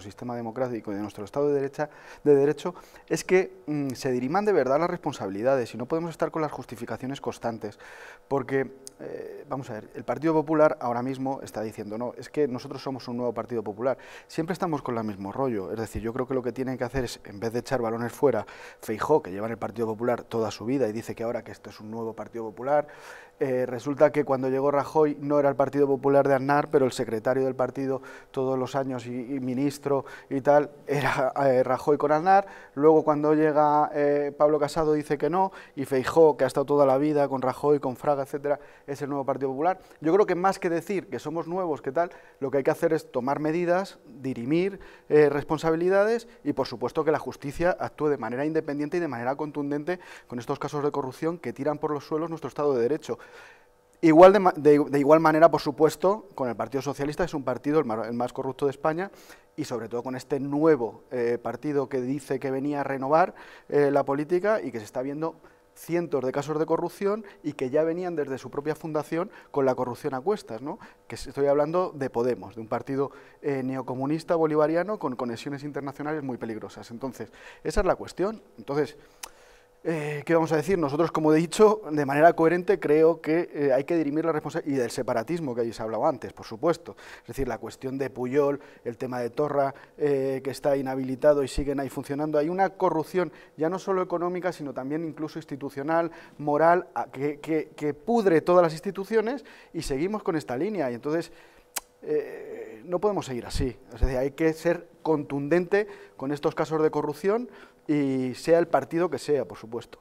sistema democrático y de nuestro Estado de, de Derecho es que mm, se diriman de verdad las responsabilidades y no podemos estar con las justificaciones constantes, porque, eh, vamos a ver, el Partido Popular ahora mismo está diciendo, no, es que nosotros somos un nuevo Partido Popular, siempre estamos con el mismo rollo, es decir, yo creo que lo que tienen que hacer es, en vez de echar balones fuera, Feijó, que lleva en el Partido Popular toda su vida y dice que ahora que esto es un nuevo Partido Popular, eh, resulta que cuando llegó Rajoy no era el Partido Popular de Aznar, pero el secretario del partido todos los años y ministro, y tal, era eh, Rajoy con Aznar, luego cuando llega eh, Pablo Casado dice que no, y Feijó, que ha estado toda la vida con Rajoy, con Fraga, etcétera, es el nuevo Partido Popular. Yo creo que más que decir que somos nuevos, que tal, lo que hay que hacer es tomar medidas, dirimir eh, responsabilidades y por supuesto que la justicia actúe de manera independiente y de manera contundente con estos casos de corrupción que tiran por los suelos nuestro Estado de Derecho. Igual de, igual manera, por supuesto, con el Partido Socialista, es un partido el más, corrupto de España, y sobre todo con este nuevo eh, partido que dice que venía a renovar eh, la política y que se está viendo cientos de casos de corrupción y que ya venían desde su propia fundación con la corrupción a cuestas, ¿no? que estoy hablando de Podemos, de un partido eh, neocomunista bolivariano con conexiones internacionales muy peligrosas. Entonces, esa es la cuestión. Entonces, eh, ¿qué vamos a decir? Nosotros, como he dicho, de manera coherente creo que eh, hay que dirimir la responsabilidad, y del separatismo que habéis hablado antes, por supuesto, es decir, la cuestión de Puyol, el tema de Torra, eh, que está inhabilitado y siguen ahí funcionando, hay una corrupción ya no solo económica, sino también incluso institucional, moral, que, que pudre todas las instituciones y seguimos con esta línea, y entonces... Eh, no podemos seguir así. Es decir, hay que ser contundente con estos casos de corrupción y sea el partido que sea, por supuesto.